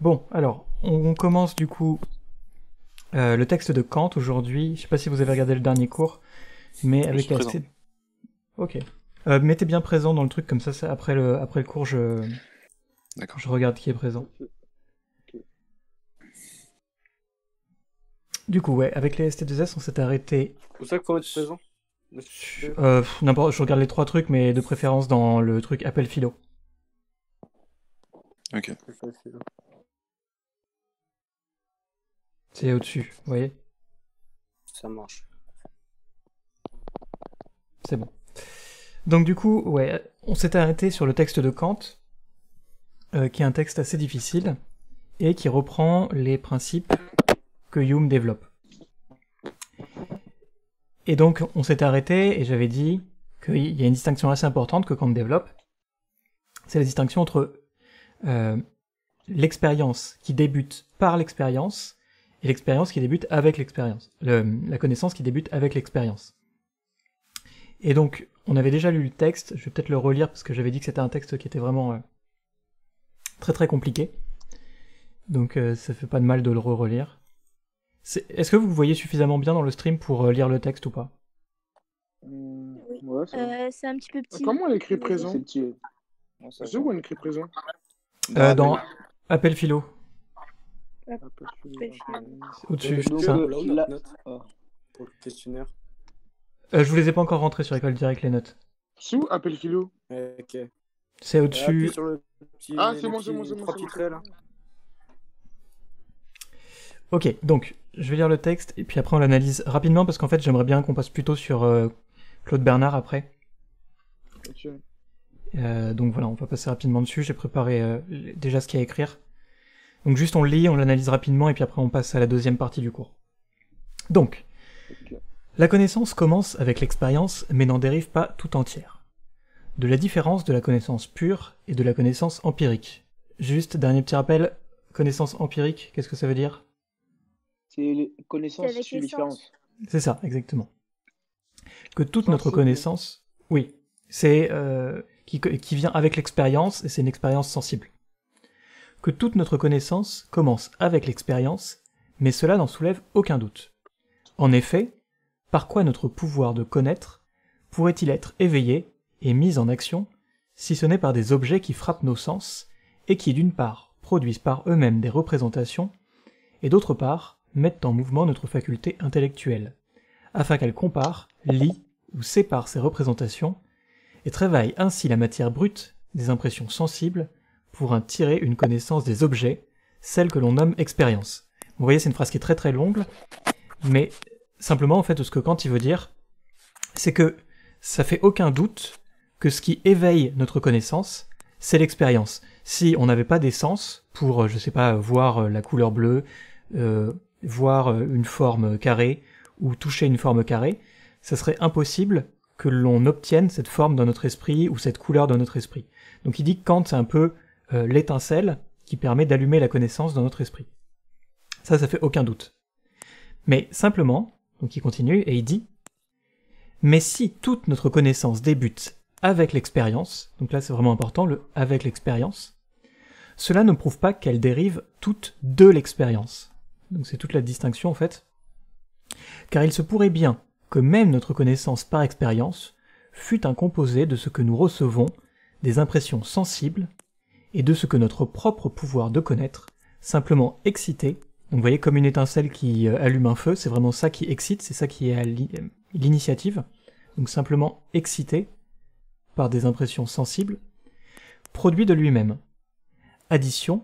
Bon, alors, on commence du coup euh, le texte de Kant aujourd'hui. Je sais pas si vous avez regardé le dernier cours, mais avec les Ok. Euh, mettez bien présent dans le truc comme ça, après le après le cours, je je regarde qui est présent. Du coup, ouais, avec les ST2S, on s'est arrêté. C'est ça tu présent euh, n'importe, Je regarde les trois trucs, mais de préférence dans le truc appel philo. Ok. C'est au-dessus, vous voyez Ça marche. C'est bon. Donc du coup, ouais, on s'est arrêté sur le texte de Kant, euh, qui est un texte assez difficile, et qui reprend les principes que Hume développe. Et donc on s'est arrêté, et j'avais dit qu'il y a une distinction assez importante que Kant développe, c'est la distinction entre euh, l'expérience qui débute par l'expérience et l'expérience qui débute avec l'expérience, la connaissance qui débute avec l'expérience. Et donc, on avait déjà lu le texte, je vais peut-être le relire parce que j'avais dit que c'était un texte qui était vraiment euh, très très compliqué. Donc ça euh, ça fait pas de mal de le re-relire. Est-ce que vous voyez suffisamment bien dans le stream pour euh, lire le texte ou pas Oui, C'est un petit peu petit. Comment elle écrit présent C'est où elle écrit présent Dans Appel Philo. Ah, au-dessus, euh, ah, questionnaire. Euh, je vous les ai pas encore rentrés sur école direct les notes. Sous appel Kilo. Ok. C'est euh, au-dessus. Ah, c'est bon, c'est bon, c'est bon. Ok, donc je vais lire le texte et puis après on l'analyse rapidement parce qu'en fait j'aimerais bien qu'on passe plutôt sur Claude Bernard après. donc voilà, on va passer rapidement dessus. J'ai préparé déjà ce qu'il y a à écrire. Donc juste on le lit, on l'analyse rapidement et puis après on passe à la deuxième partie du cours. Donc, la connaissance commence avec l'expérience mais n'en dérive pas tout entière. De la différence de la connaissance pure et de la connaissance empirique. Juste, dernier petit rappel, connaissance empirique, qu'est-ce que ça veut dire C'est connaissance sur l'expérience. C'est ça, exactement. Que toute notre connaissance, oui, c'est euh, qui vient avec l'expérience et c'est une expérience sensible que toute notre connaissance commence avec l'expérience, mais cela n'en soulève aucun doute. En effet, par quoi notre pouvoir de connaître pourrait-il être éveillé et mis en action si ce n'est par des objets qui frappent nos sens et qui d'une part produisent par eux-mêmes des représentations et d'autre part mettent en mouvement notre faculté intellectuelle, afin qu'elle compare, lie ou sépare ces représentations et travaille ainsi la matière brute des impressions sensibles pour un tirer une connaissance des objets, celle que l'on nomme expérience. Vous voyez, c'est une phrase qui est très très longue, mais simplement, en fait, ce que Kant il veut dire, c'est que ça fait aucun doute que ce qui éveille notre connaissance, c'est l'expérience. Si on n'avait pas des pour, je sais pas, voir la couleur bleue, euh, voir une forme carrée ou toucher une forme carrée, ça serait impossible que l'on obtienne cette forme dans notre esprit ou cette couleur dans notre esprit. Donc il dit que Kant, c'est un peu euh, l'étincelle qui permet d'allumer la connaissance dans notre esprit. Ça, ça fait aucun doute. Mais simplement, donc il continue et il dit Mais si toute notre connaissance débute avec l'expérience, donc là c'est vraiment important, le avec l'expérience, cela ne prouve pas qu'elle dérive toute de l'expérience. Donc c'est toute la distinction en fait. Car il se pourrait bien que même notre connaissance par expérience fût un composé de ce que nous recevons, des impressions sensibles, et de ce que notre propre pouvoir de connaître, simplement excité, vous voyez comme une étincelle qui euh, allume un feu, c'est vraiment ça qui excite, c'est ça qui est l'initiative, donc simplement excité par des impressions sensibles, produit de lui-même. Addition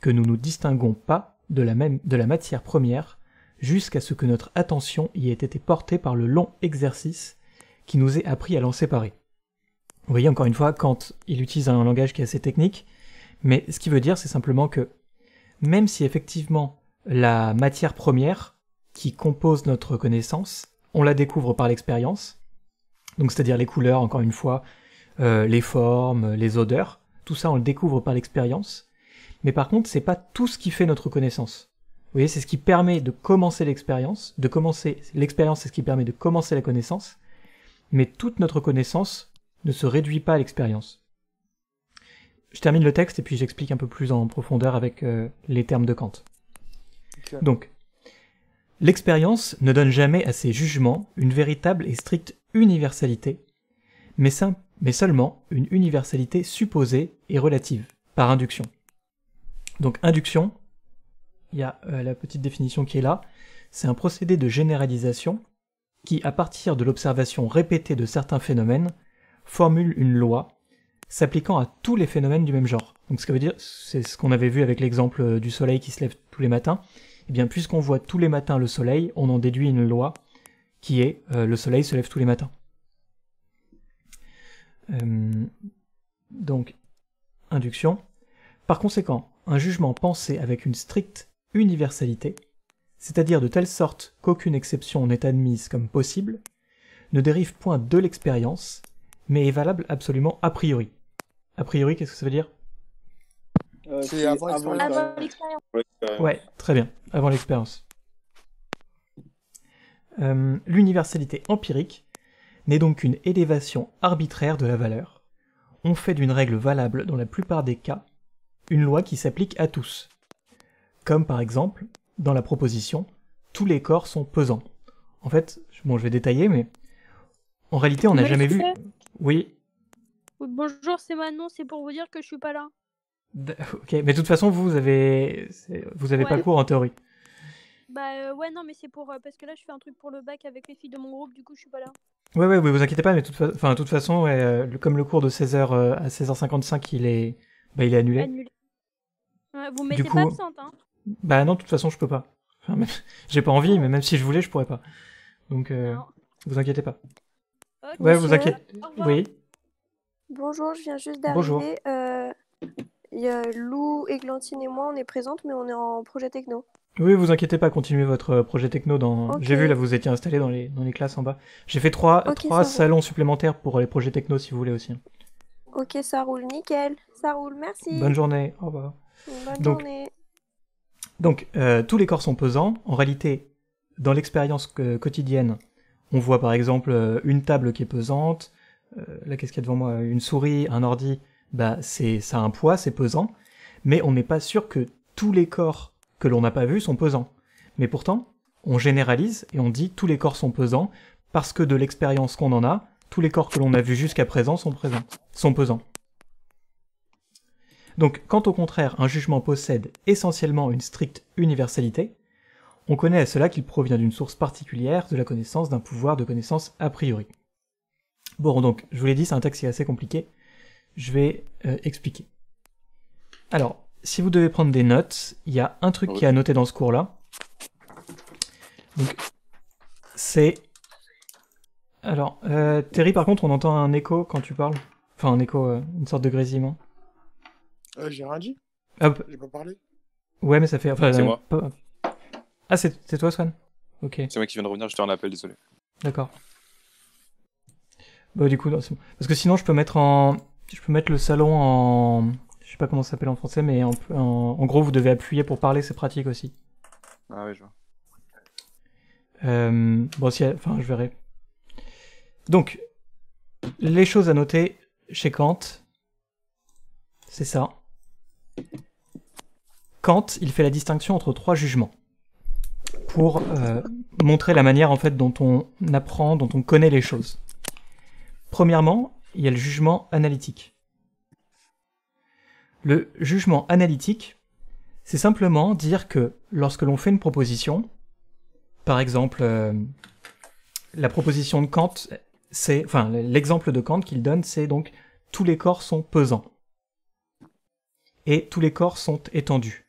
que nous ne distinguons pas de la, même, de la matière première jusqu'à ce que notre attention y ait été portée par le long exercice qui nous ait appris à l'en séparer. Vous voyez encore une fois, quand il utilise un langage qui est assez technique, mais ce qui veut dire, c'est simplement que même si effectivement la matière première qui compose notre connaissance, on la découvre par l'expérience, donc c'est-à-dire les couleurs, encore une fois, euh, les formes, les odeurs, tout ça on le découvre par l'expérience, mais par contre c'est pas tout ce qui fait notre connaissance. Vous voyez, c'est ce qui permet de commencer l'expérience, de commencer l'expérience, c'est ce qui permet de commencer la connaissance, mais toute notre connaissance ne se réduit pas à l'expérience je termine le texte et puis j'explique un peu plus en profondeur avec euh, les termes de Kant. Donc, l'expérience ne donne jamais à ses jugements une véritable et stricte universalité, mais, mais seulement une universalité supposée et relative, par induction. Donc, induction, il y a euh, la petite définition qui est là, c'est un procédé de généralisation qui, à partir de l'observation répétée de certains phénomènes, formule une loi s'appliquant à tous les phénomènes du même genre. Donc ce que veut dire, c'est ce qu'on avait vu avec l'exemple euh, du soleil qui se lève tous les matins. Eh bien, puisqu'on voit tous les matins le soleil, on en déduit une loi qui est euh, le soleil se lève tous les matins. Euh, donc, induction. Par conséquent, un jugement pensé avec une stricte universalité, c'est-à-dire de telle sorte qu'aucune exception n'est admise comme possible, ne dérive point de l'expérience, mais est valable absolument a priori. A priori, qu'est-ce que ça veut dire euh, C'est avant, l'expérience. Ouais, très bien, avant l'expérience. Euh, l'universalité empirique n'est donc qu'une élévation arbitraire de la valeur. On fait d'une règle valable dans la plupart des cas une loi qui s'applique à tous. Comme par exemple, dans la proposition, tous les corps sont pesants. En fait, bon, je vais détailler, mais en réalité, on n'a jamais vu. Oui, Bonjour, c'est Manon, c'est pour vous dire que je suis pas là. ok, mais de toute façon, vous avez, vous avez pas cours en théorie. Bah euh, ouais, non, mais c'est pour. Euh, parce que là, je fais un truc pour le bac avec les filles de mon groupe, du coup, je suis pas là. Ouais, ouais, vous inquiétez pas, mais de toute, enfin, toute façon, euh, comme le cours de 16h à 16h55, il est, bah, il est annulé. annulé. vous mettez pas absente, hein Bah non, de toute façon, je peux pas. Enfin, J'ai pas envie, mais même si je voulais, je pourrais pas. Donc, vous inquiétez pas. ouais, vous inquiétez. Oui. Bonjour, je viens juste d'arriver. Euh, y a Lou, Églantine et moi, on est présentes, mais on est en projet techno. Oui, vous inquiétez pas, continuez votre euh, projet techno. Dans... J'ai vu, là, vous étiez installé dans les, classes en bas. J'ai fait trois, salons supplémentaires pour les projets techno, si vous voulez aussi. Ok, ça roule, nickel. Ça roule, merci. Bonne journée, au revoir. Bonne journée. Donc, euh, tous les corps sont pesants. En réalité, dans l'expérience euh, quotidienne, on voit par exemple une table qui est pesante, euh, là qu'est-ce qu'il y a devant moi Une souris, un ordi, bah c'est ça a un poids, c'est pesant, mais on n'est pas sûr que tous les corps que l'on n'a pas vus sont pesants. Mais pourtant, on généralise et on dit tous les corps sont pesants parce que de l'expérience qu'on en a, tous les corps que l'on a vus jusqu'à présent sont, présents, sont pesants. Donc quand au contraire un jugement possède essentiellement une stricte universalité, on connaît à cela qu'il provient d'une source particulière de la connaissance d'un pouvoir de connaissance a priori. Bon, donc, je vous l'ai dit, c'est un texte qui est assez compliqué. Je vais euh, expliquer. Alors, si vous devez prendre des notes, il y a un truc qui est à noter dans ce cours-là. Donc, c'est... Alors, euh, Terry, par contre, on entend un écho quand tu parles. Enfin, un écho, euh, une sorte de grésillement. Euh, j'ai rien dit. j'ai pas parlé. Ouais, mais ça fait... Enfin, c'est moi. Ah, c'est toi, Swan Ok. C'est moi qui viens de revenir, j'étais en appel, désolé. D'accord. Bah, du coup, Parce que sinon, je peux mettre en, je peux mettre le salon en, je sais pas comment ça s'appelle en français, mais en, gros, vous devez appuyer pour parler, c'est pratique aussi. Ah oui, je vois. Euh, bon, si, enfin, je verrai. Donc, les choses à noter chez Kant, c'est ça. Kant, il fait la distinction entre trois jugements pour euh, montrer la manière en fait dont on apprend, dont on connaît les choses. Premièrement, il y a le jugement analytique. Le jugement analytique, c'est simplement dire que lorsque l'on fait une proposition, par exemple, euh, la proposition de Kant, c'est, enfin, l'exemple de Kant qu'il donne, c'est donc tous les corps sont pesants et tous les corps sont étendus.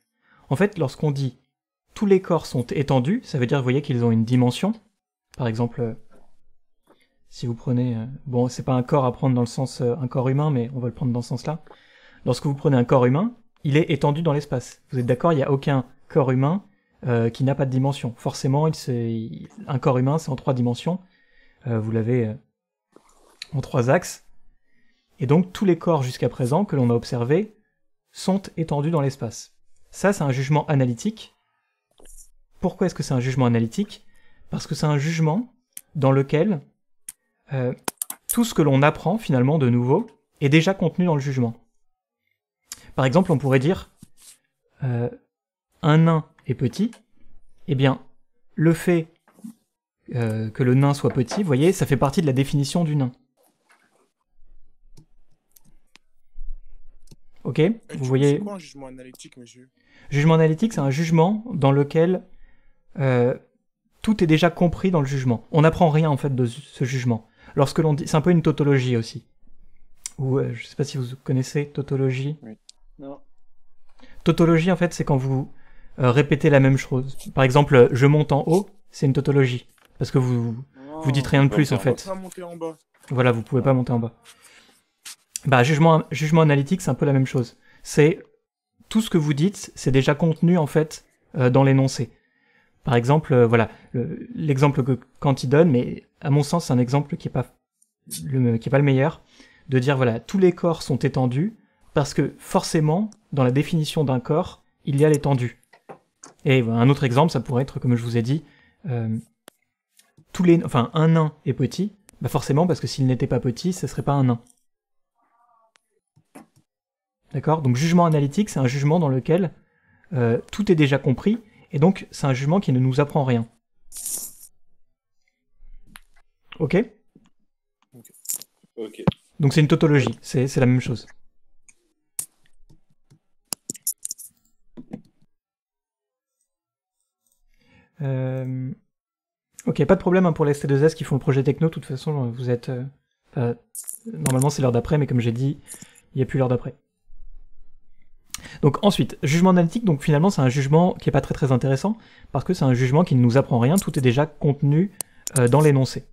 En fait, lorsqu'on dit tous les corps sont étendus, ça veut dire, vous voyez, qu'ils ont une dimension. Par exemple, si vous prenez, euh, bon, c'est pas un corps à prendre dans le sens euh, un corps humain, mais on va le prendre dans ce sens-là. Lorsque vous prenez un corps humain, il est étendu dans l'espace. Vous êtes d'accord, il n'y a aucun corps humain euh, qui n'a pas de dimension. Forcément, il, un corps humain, c'est en trois dimensions. vous l'avez en trois axes. Et donc tous les corps jusqu'à présent que l'on a observés sont étendus dans l'espace. Ça, c'est un jugement analytique. Pourquoi est-ce que c'est un jugement analytique Parce que c'est un jugement dans lequel euh, tout ce que l'on apprend finalement de nouveau est déjà contenu dans le jugement. Par exemple, on pourrait dire euh, un nain est petit, eh bien, le fait euh, que le nain soit petit, vous voyez, ça fait partie de la définition du nain. Ok Vous voyez. jugement analytique, monsieur Jugement analytique, c'est un jugement dans lequel tout est déjà compris dans le jugement. On n'apprend rien en fait de ce jugement. Lorsque l'on dit, c'est un peu une tautologie aussi. Ou ne euh, je sais pas si vous connaissez tautologie. Non. Tautologie en fait, c'est quand vous euh, répétez la même chose. Par exemple, euh, je monte en haut, c'est une tautologie parce que vous vous dites rien de plus en fait. En bas. Voilà, vous pouvez pas monter en bas. Bah jugement jugement analytique, c'est un peu la même chose. C'est tout ce que vous dites, c'est déjà contenu en fait dans l'énoncé. Par exemple, voilà, l'exemple que Kant donne, mais à mon sens, c'est un exemple qui est pas le, meilleur, de dire voilà, tous les corps sont étendus, parce que forcément, dans la définition d'un corps, il y a l'étendue. Et un autre exemple, ça pourrait être, comme je vous ai dit, euh, tous les, enfin, un nain est petit, bah forcément, parce que s'il n'était pas petit, ce serait pas un nain. D'accord Donc jugement analytique, c'est un jugement dans lequel euh, tout est déjà compris, et donc c'est un jugement qui ne nous apprend rien. Ok Ok. Donc c'est une tautologie, c'est la même chose. Euh, ok, pas de problème hein, pour les ST2S qui font le projet techno. De toute façon, vous êtes. Euh, normalement, c'est l'heure d'après, mais comme j'ai dit, il n'y a plus l'heure d'après. Donc ensuite, jugement analytique. Donc finalement, c'est un jugement qui n'est pas très très intéressant parce que c'est un jugement qui ne nous apprend rien. Tout est déjà contenu euh, dans l'énoncé.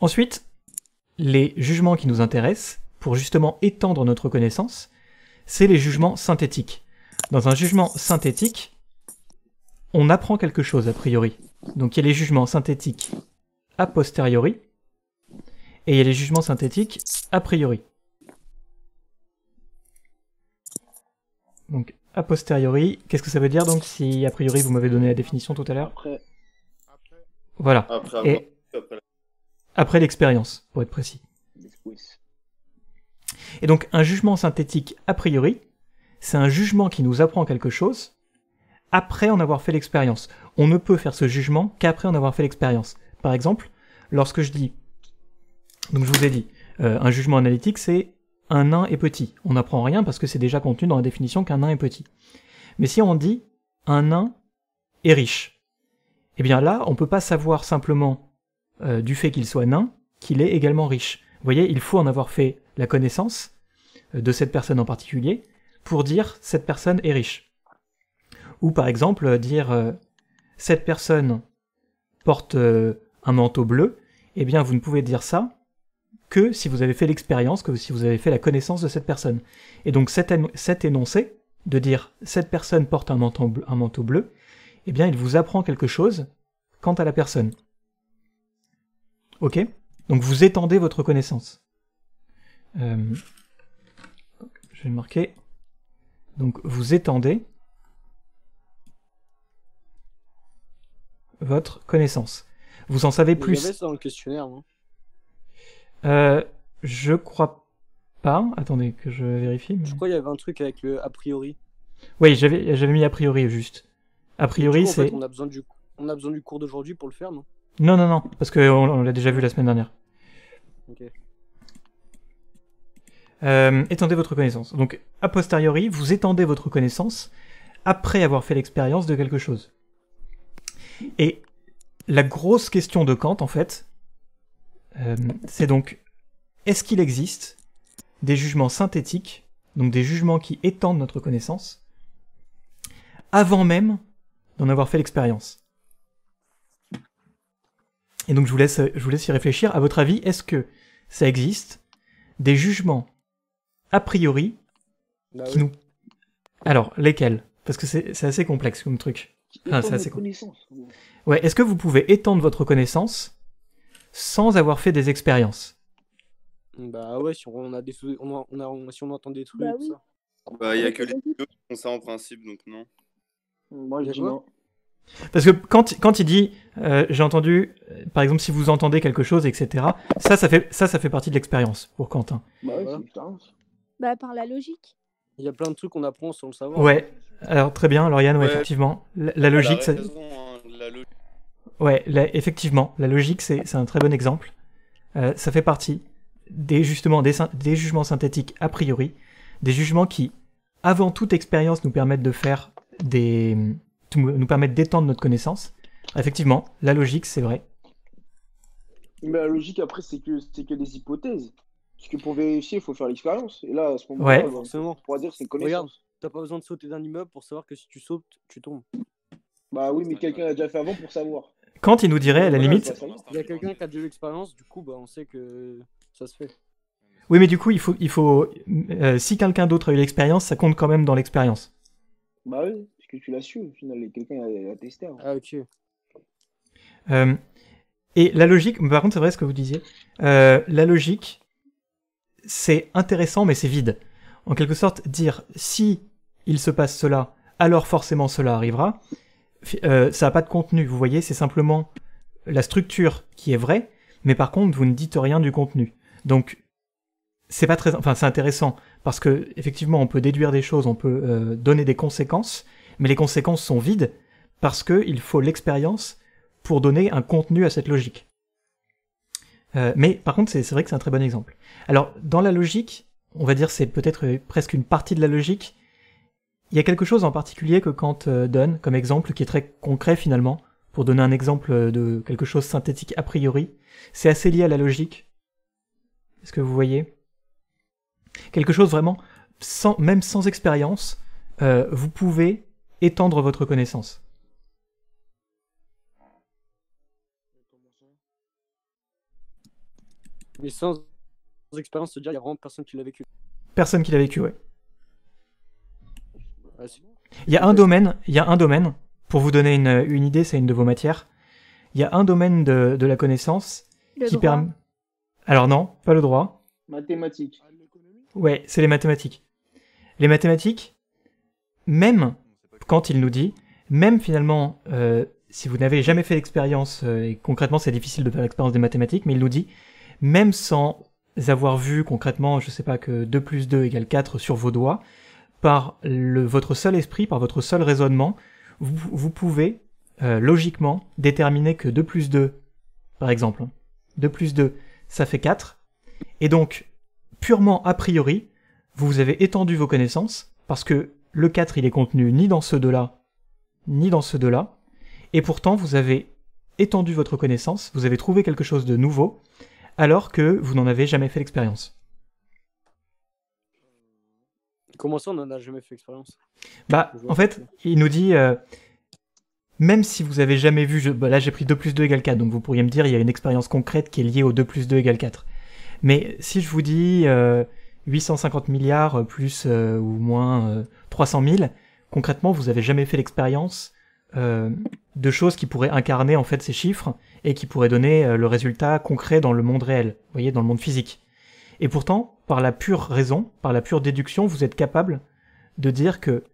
Ensuite, les jugements qui nous intéressent, pour justement étendre notre connaissance, c'est les jugements synthétiques. Dans un jugement synthétique, on apprend quelque chose a priori. Donc il y a les jugements synthétiques a posteriori et il y a les jugements synthétiques a priori. Donc a posteriori, qu'est-ce que ça veut dire donc si a priori vous m'avez donné la définition tout à l'heure Voilà. Après, après l'expérience, pour être précis. Et donc un jugement synthétique a priori, c'est un jugement qui nous apprend quelque chose après en avoir fait l'expérience. On ne peut faire ce jugement qu'après en avoir fait l'expérience. Par exemple, lorsque je dis, donc je vous ai dit, euh, un jugement analytique c'est un nain est petit. On n'apprend rien parce que c'est déjà contenu dans la définition qu'un nain est petit. Mais si on dit un nain est riche, eh bien là, on ne peut pas savoir simplement euh, du fait qu'il soit nain qu'il est également riche. Vous voyez, il faut en avoir fait la connaissance euh, de cette personne en particulier pour dire cette personne est riche. Ou par exemple dire euh, cette personne porte un manteau bleu, eh bien vous ne pouvez dire ça que si vous avez fait l'expérience, que si vous avez fait la connaissance de cette personne. Et donc cet, énoncé, de dire cette personne porte un manteau, bleu, un manteau bleu, eh bien il vous apprend quelque chose quant à la personne. Ok Donc vous étendez votre connaissance. Euh, je vais le marquer. Donc vous étendez votre connaissance. Vous en savez plus. Il y avait ça dans le questionnaire, non euh, Je crois pas. Attendez que je vérifie. Je crois qu'il y avait un truc avec le a priori. Oui, j'avais mis a priori juste. A priori, c'est. on a besoin du, on a besoin du cours d'aujourd'hui pour le faire, non non, non, non, parce qu'on l'a déjà vu la semaine dernière. Euh, étendez votre connaissance. Donc, a posteriori, vous étendez votre connaissance après avoir fait l'expérience de quelque chose. Et la grosse question de Kant, en fait, euh, c'est donc, est-ce qu'il existe des jugements synthétiques, donc des jugements qui étendent notre connaissance, avant même d'en avoir fait l'expérience et donc je vous laisse, je vous laisse y réfléchir. À votre avis, est-ce que ça existe des jugements a priori bah qui nous... Alors, lesquels Parce que c'est assez complexe comme truc. c'est Ouais, est-ce que vous pouvez étendre votre connaissance sans avoir fait des expériences Bah ouais, si on, a des, on, a, on on entend des trucs, bah, bah il n'y a que les deux qui font ça en principe, donc non. Moi, je non. Parce que quand, quand il dit, euh, j'ai entendu, euh, par exemple, si vous entendez quelque chose, etc., ça, ça fait, ça, ça fait partie de l'expérience pour Quentin. Bah, bah, par la logique. Il y a plein de trucs qu'on apprend sans le savoir. Ouais, alors très bien, Lauriane, effectivement. La, logique, Ouais, effectivement, la logique, c'est un très bon exemple. Euh, ça fait partie des, justement, des, des jugements synthétiques a priori, des jugements qui, avant toute expérience, nous permettent de faire des, nous permettent d'étendre notre connaissance. Effectivement, la logique, c'est vrai. Mais bah, la logique, après, c'est que, c'est que des hypothèses. Parce que pour vérifier, il faut faire l'expérience. Et là, à ce moment-là, on pourra dire que c'est une t'as pas besoin de sauter d'un immeuble pour savoir que si tu sautes, tu tombes. Bah oui, mais quelqu'un l'a déjà fait avant pour savoir. Quand il nous dirait, à la limite. Il y a quelqu'un qui a déjà l'expérience, du coup, bah, on sait que ça se fait. Oui, mais du coup, il faut, il faut euh, si quelqu'un d'autre a eu l'expérience, ça compte quand même dans l'expérience. Bah oui que tu su, au final, quelqu'un l'a testé. Hein. Ah, ok. Euh, et la logique, par contre, c'est vrai ce que vous disiez. Euh, la logique, c'est intéressant, mais c'est vide. En quelque sorte, dire si il se passe cela, alors forcément cela arrivera. Euh, ça n'a pas de contenu, vous voyez, c'est simplement la structure qui est vraie, mais par contre, vous ne dites rien du contenu. Donc, c'est pas très, enfin, c'est intéressant parce que effectivement, on peut déduire des choses, on peut donner des conséquences, mais les conséquences sont vides parce qu'il faut l'expérience pour donner un contenu à cette logique. Euh, mais par contre, c'est vrai que c'est un très bon exemple. Alors, dans la logique, on va dire c'est peut-être presque une partie de la logique, il y a quelque chose en particulier que Kant euh, donne comme exemple qui est très concret finalement, pour donner un exemple de quelque chose synthétique a priori, c'est assez lié à la logique. Est-ce que vous voyez Quelque chose vraiment, sans, même sans expérience, euh, vous pouvez étendre votre connaissance. Mais sans expérience, se dire, il n'y a vraiment personne qui l'a vécu. Personne qui l'a vécu, ouais. Il y a un domaine, il y a un domaine, pour vous donner une, idée, c'est une de vos matières. Il y a un domaine de, de la connaissance qui permet. Alors non, pas le droit. Mathématiques. Ouais, c'est les mathématiques. Les mathématiques, même quand il nous dit, même finalement, euh, si vous n'avez jamais fait l'expérience, euh, et concrètement c'est difficile de faire l'expérience des mathématiques, mais il nous dit, même sans avoir vu concrètement, je sais pas, que 2 plus 2 égale 4 sur vos doigts, par le, votre seul esprit, par votre seul raisonnement, vous, pouvez euh, logiquement déterminer que 2 plus 2, par exemple, 2 plus 2, ça fait 4. Et donc, purement a priori, vous avez étendu vos connaissances, parce que le 4 il est contenu ni dans ce de là, ni dans ce de là, et pourtant vous avez étendu votre connaissance, vous avez trouvé quelque chose de nouveau, alors que vous n'en avez jamais fait l'expérience. Comment ça, on n'en a jamais fait l'expérience Bah, en fait, il nous dit, euh, même si vous avez jamais vu, bah, là j'ai pris 2 plus 2 égale 4, donc vous pourriez me dire, il y a une expérience concrète qui est liée au 2 plus 2 égale 4. Mais si je vous dis, euh, 850 milliards euh, plus euh, ou moins 300 euh, 000, concrètement, vous avez jamais fait l'expérience de choses qui pourraient incarner en fait ces chiffres et qui pourraient donner le résultat concret dans le monde réel, vous voyez, dans le monde physique. Et pourtant, par la pure raison, par la pure déduction, vous êtes capable de dire que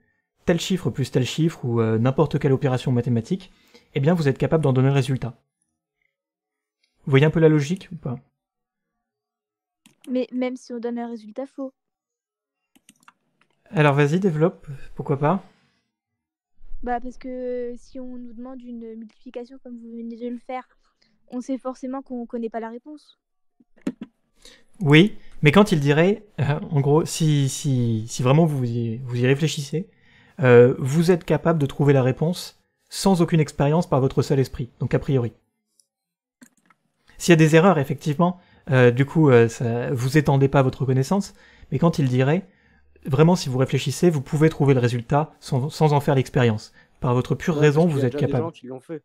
tel chiffre plus tel chiffre ou n'importe quelle opération mathématique, eh bien vous êtes capable d'en donner le résultat. Vous voyez un peu la logique ou pas mais même si on donne un résultat faux. Alors vas-y, développe, pourquoi pas Bah parce que si on nous demande une multiplication comme vous venez de le faire, on sait forcément qu'on ne connaît pas la réponse. Oui, mais quand il dirait, euh, en gros, si, si, si vraiment vous y, vous y réfléchissez, euh, vous êtes capable de trouver la réponse sans aucune expérience par votre seul esprit, donc a priori. S'il y a des erreurs, effectivement, euh, du coup, euh, vous étendez pas votre connaissance, mais quand il dirait, vraiment, si vous réfléchissez, vous pouvez trouver le résultat sans, en faire l'expérience. Par votre pure raison, vous êtes capable. fait.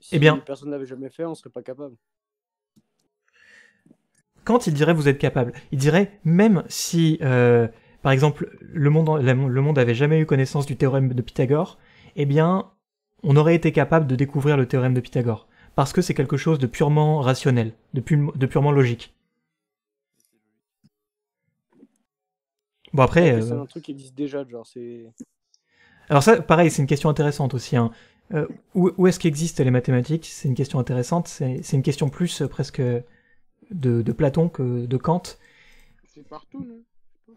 Si eh bien, personne n'avait jamais fait, on serait pas capable. Quand il dirait vous êtes capable, il dirait même si, euh, par exemple, le monde, le jamais eu connaissance du théorème de Pythagore, eh bien, on aurait été capable de découvrir le théorème de Pythagore parce que c'est quelque chose de purement rationnel, de, purement logique. Bon après... Euh, c'est un truc qui existe déjà, genre Alors ça, pareil, c'est une question intéressante aussi. Hein. Euh, où, est-ce qu'existent les mathématiques C'est une question intéressante, c'est une question plus euh, presque de, Platon que de Kant. C'est partout, non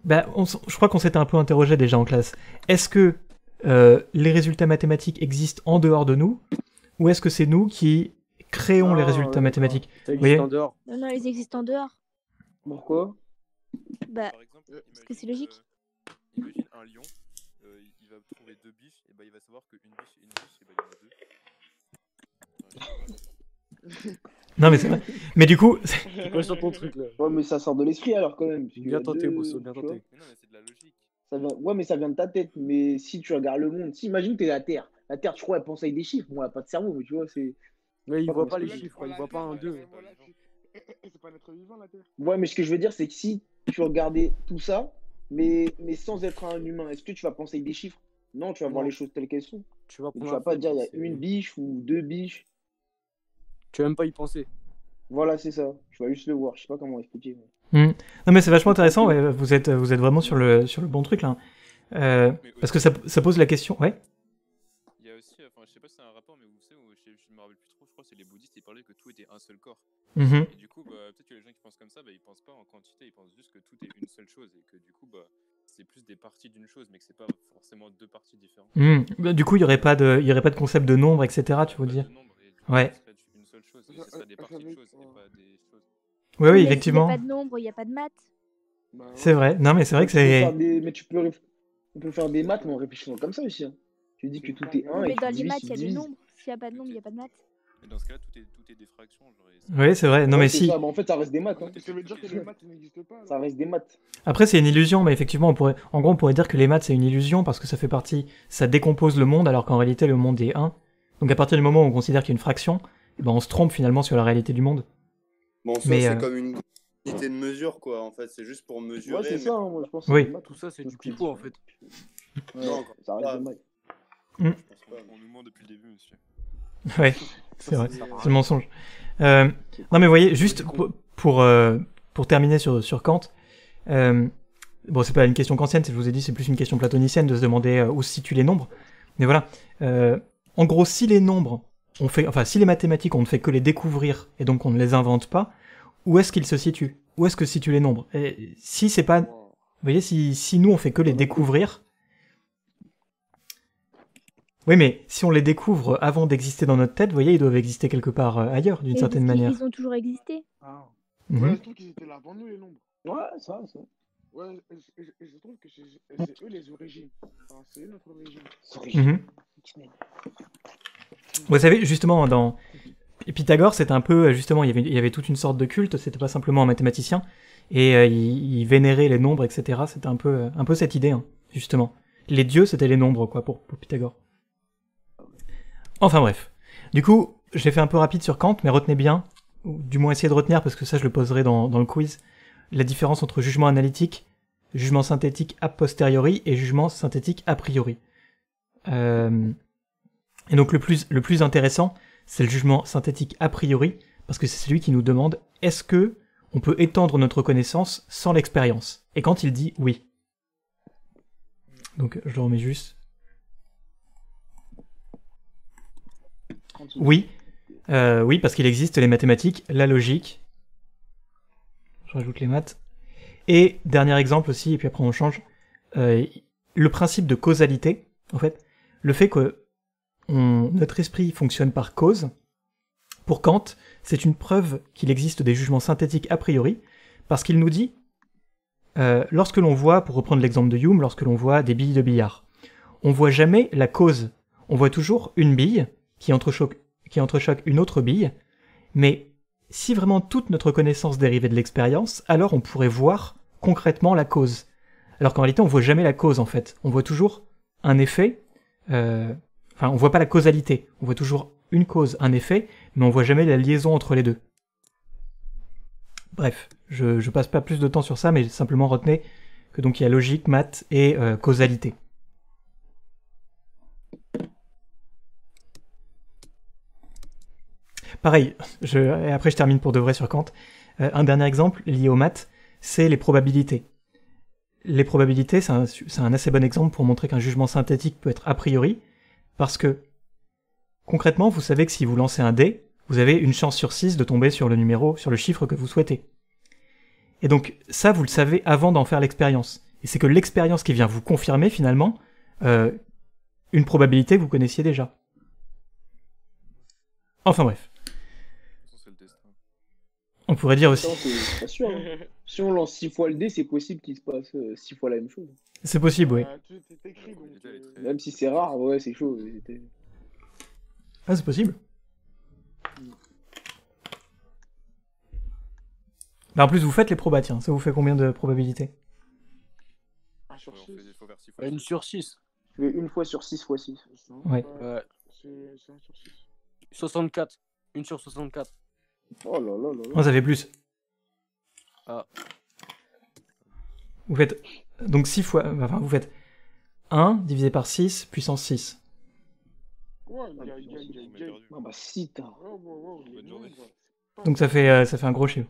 bah, je crois qu'on s'était un peu interrogé déjà en classe. Est-ce que les résultats mathématiques existent en dehors de nous, ou est-ce que c'est nous qui créons les résultats mathématiques. Vous voyez Non, non, ils existent en dehors. Pourquoi Bah, exemple, euh, parce que c'est logique. Euh, imagine un lion, euh, il va trouver deux biches, et bah il va savoir qu'une biche et une biche, et bah il y en a deux. Non mais c'est vrai. Mais du coup, c'est quoi sur ton truc là Ouais mais ça sort de l'esprit alors quand même. Bien tenté Bousso, bien tenté. non mais c'est de la logique. Ça vient... Ouais mais ça vient de ta tête. Mais si tu regardes le monde, si imagine t'es la Terre. La Terre, tu crois, elle pense avec des chiffres. Moi, elle a pas de cerveau, mais tu vois, c'est mais il voit pas les chiffres, il voit pas un 2. Eh, eh, eh, c'est pas être vivant la Terre. Ouais, mais ce que je veux dire, c'est que si tu regardais tout ça, mais, mais sans être un humain, est-ce que tu vas penser des chiffres Non, tu vas voir les choses telles qu'elles sont. Tu vas, vas pas dire il y a une biche ou deux biches. Tu vas même pas y penser. Voilà, c'est ça. Je vais juste le voir. Je sais pas comment expliquer. Mais... Hmm. Non, mais c'est vachement intéressant. Vous, êtes, vous êtes vraiment sur le, sur le bon truc là. Euh, euh, parce que ça, ça, pose la question. Ouais je sais pas si c'est un rapport, mais vous savez, je, je, me rappelle plus trop, je crois, c'est les bouddhistes, ils parlaient que tout était un seul corps. Mhm. Et du coup, bah, peut-être que les gens qui pensent comme ça, bah, ils pensent pas en quantité, ils pensent juste que tout est une seule chose et que du coup, bah, c'est plus des parties d'une chose, mais que c'est pas forcément deux parties différentes. Mhm. Bah, du coup, il n'y aurait, pas de, y aurait pas de concept de nombre, etc., tu veux dire Ouais. Oui, oui, effectivement. Il n'y a pas de nombre, il n'y a pas de maths. C'est vrai, non, mais c'est vrai que c'est. Mais tu peux, on peut faire des maths, mais en réfléchissant comme ça aussi. Hein. Tu dis que tout est 1 Mais dans les maths, il y a des nombres. S'il n'y a pas de nombre, il n'y a pas de maths. Mais dans ce cas-là, tout est, tout est des fractions. Oui, c'est vrai. Non, mais si. Ça. Mais en fait, ça reste des maths. Hein. que le dire que les maths n'existent pas. Ça reste des maths. Après, c'est une illusion, mais effectivement, on pourrait... en gros, on pourrait dire que les maths, c'est une illusion parce que ça fait partie. Ça décompose le monde, alors qu'en réalité, le monde est 1. Donc, à partir du moment où on considère qu'il y a une fraction, eh ben, on se trompe finalement sur la réalité du monde. Bon, ça, c'est euh... comme une unité de mesure, quoi. En fait, c'est juste pour mesurer. Ouais, c'est mais... ça, hein, moi, je pense. Oui. Que maths, tout ça, c'est du pipeau, en fait. Ouais, non, ça reste des maths. Mm. On nous ment depuis le début, monsieur. ouais, c'est vrai, c'est le mensonge. Euh, non, mais vous voyez, juste pour, euh, pour, terminer sur, sur Kant, euh, bon, c'est pas une question kantienne, je vous ai dit, c'est plus une question platonicienne de se demander où se situent les nombres. Mais voilà, en gros, si les nombres, on fait, enfin, si les mathématiques, on ne fait que les découvrir et donc on ne les invente pas, où est-ce qu'ils se situent Où est-ce que se situent les nombres et Si c'est pas. Vous voyez, si, si nous, on fait que les découvrir, oui, mais si on les découvre avant d'exister dans notre tête, vous voyez, ils doivent exister quelque part euh, ailleurs, d'une certaine manière. Ils ont toujours existé. Ah. Mhm. je trouve qu'ils étaient là avant nous, les nombres. Ouais, ça, ça. Ouais, je, je, trouve que c'est eux les origines. c'est eux notre origine. C'est mhm. Vous savez, justement, dans Pythagore, c'était un peu, justement, il y, avait, toute une sorte de culte, c'était pas simplement un mathématicien, et euh, il, vénérait les nombres, etc. C'était un peu, un peu cette idée, hein, justement. Les dieux, c'était les nombres, quoi, pour Pythagore. Enfin bref. Du coup, j'ai fait un peu rapide sur Kant, mais retenez bien, ou du moins essayez de retenir, parce que ça je le poserai dans, le quiz, la différence entre jugement analytique, jugement synthétique a posteriori et jugement synthétique a priori. Euh, et donc le plus, le plus intéressant, c'est le jugement synthétique a priori, parce que c'est celui qui nous demande est-ce que on peut étendre notre connaissance sans l'expérience Et quand il dit oui. Donc je le remets juste Oui, euh, oui, parce qu'il existe les mathématiques, la logique. Je rajoute les maths. Et dernier exemple aussi, et puis après on change. Euh, le principe de causalité, en fait, le fait que notre esprit fonctionne par cause. Pour Kant, c'est une preuve qu'il existe des jugements synthétiques a priori, parce qu'il nous dit, euh, lorsque l'on voit, pour reprendre l'exemple de Hume, lorsque l'on voit des billes de billard, on voit jamais la cause, on voit toujours une bille, qui entrechoque une autre bille, mais si vraiment toute notre connaissance dérivait de l'expérience, alors on pourrait voir concrètement la cause. Alors qu'en réalité, on voit jamais la cause en fait. On voit toujours un effet. Euh, enfin, on voit pas la causalité. On voit toujours une cause, un effet, mais on voit jamais la liaison entre les deux. Bref, je, ne passe pas plus de temps sur ça, mais simplement retenez que donc il y a logique, maths et euh, causalité. Pareil, je, après je termine pour de vrai sur Kant. Euh, un dernier exemple lié au maths, c'est les probabilités. Les probabilités, c'est un, assez bon exemple pour montrer qu'un jugement synthétique peut être a priori, parce que concrètement, vous savez que si vous lancez un dé, vous avez une chance sur 6 de tomber sur le numéro, sur le chiffre que vous souhaitez. Et donc ça, vous le savez avant d'en faire l'expérience. Et c'est que l'expérience qui vient vous confirmer finalement euh, une probabilité que vous connaissiez déjà. Enfin bref. On pourrait dire aussi. Hein. si on lance 6 fois le dé, c'est possible qu'il se passe 6 euh, fois la même chose. C'est possible, oui. Ah, même si c'est rare, ouais, c'est chaud. Ah, c'est possible. Hmm. Bah en plus, vous faites les probas, tiens. Ça vous fait combien de probabilités sur Une sur 6. Une fois sur 6 fois 6. Ouais. 64. 1 sur 64. Oh là là là. Oh, ça fait plus. Ah. Vous faites donc 6 fois. Enfin, vous faites 1 divisé par 6, puissance 6. Ouais, bah donc ça fait, euh, ça fait un gros chiffre.